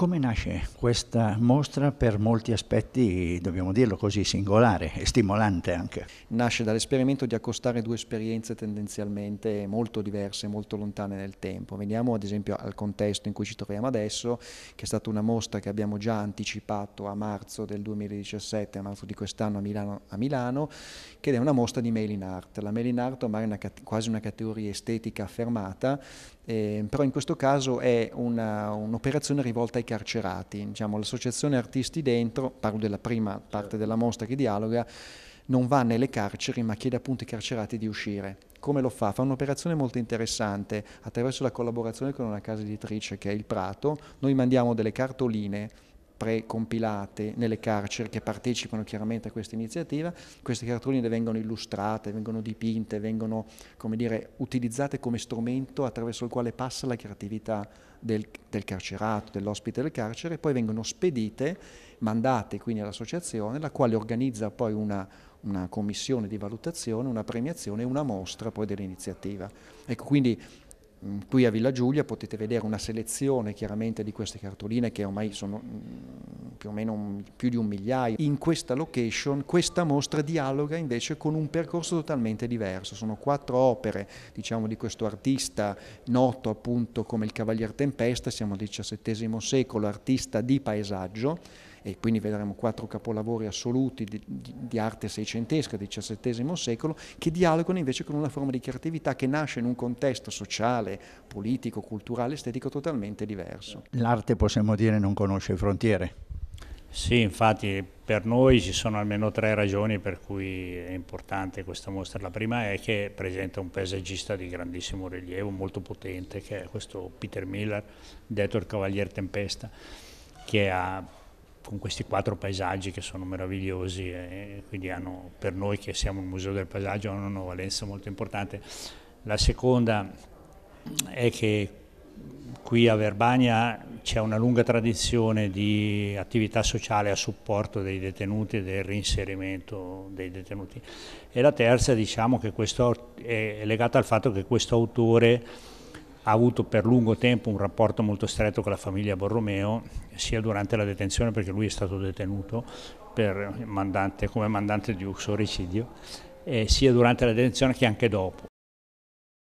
Come nasce questa mostra per molti aspetti, dobbiamo dirlo così, singolare e stimolante anche? Nasce dall'esperimento di accostare due esperienze tendenzialmente molto diverse, molto lontane nel tempo. Veniamo ad esempio al contesto in cui ci troviamo adesso, che è stata una mostra che abbiamo già anticipato a marzo del 2017, a marzo di quest'anno a Milano, a Milano che è una mostra di Mail in Art. La Mail in Art ormai è una, quasi una categoria estetica affermata, eh, però in questo caso è una, un'operazione rivolta ai carcerati. Diciamo, l'associazione Artisti Dentro, parlo della prima parte della mostra che dialoga, non va nelle carceri ma chiede appunto ai carcerati di uscire. Come lo fa? Fa un'operazione molto interessante attraverso la collaborazione con una casa editrice che è il Prato. Noi mandiamo delle cartoline precompilate nelle carceri che partecipano chiaramente a questa iniziativa, queste cartoline vengono illustrate, vengono dipinte, vengono come dire, utilizzate come strumento attraverso il quale passa la creatività del, del carcerato, dell'ospite del carcere, poi vengono spedite, mandate quindi all'associazione, la quale organizza poi una, una commissione di valutazione, una premiazione e una mostra poi dell'iniziativa. Ecco, quindi Mm, qui a Villa Giulia potete vedere una selezione chiaramente di queste cartoline che ormai sono mm, più o meno un, più di un migliaio. In questa location questa mostra dialoga invece con un percorso totalmente diverso. Sono quattro opere diciamo, di questo artista noto appunto come il Cavalier Tempesta, siamo al XVII secolo, artista di paesaggio e quindi vedremo quattro capolavori assoluti di, di, di arte seicentesca del XVII secolo che dialogano invece con una forma di creatività che nasce in un contesto sociale, politico, culturale, estetico totalmente diverso. L'arte possiamo dire non conosce frontiere. Sì, infatti per noi ci sono almeno tre ragioni per cui è importante questa mostra. La prima è che presenta un paesaggista di grandissimo rilievo, molto potente, che è questo Peter Miller, detto il Cavalier Tempesta, che ha con questi quattro paesaggi che sono meravigliosi e eh, quindi hanno per noi che siamo un museo del paesaggio hanno una valenza molto importante. La seconda è che qui a Verbania c'è una lunga tradizione di attività sociale a supporto dei detenuti e del reinserimento dei detenuti. E la terza diciamo che questo è legata al fatto che questo autore ha avuto per lungo tempo un rapporto molto stretto con la famiglia Borromeo, sia durante la detenzione perché lui è stato detenuto mandante, come mandante di un sorricidio, eh, sia durante la detenzione che anche dopo.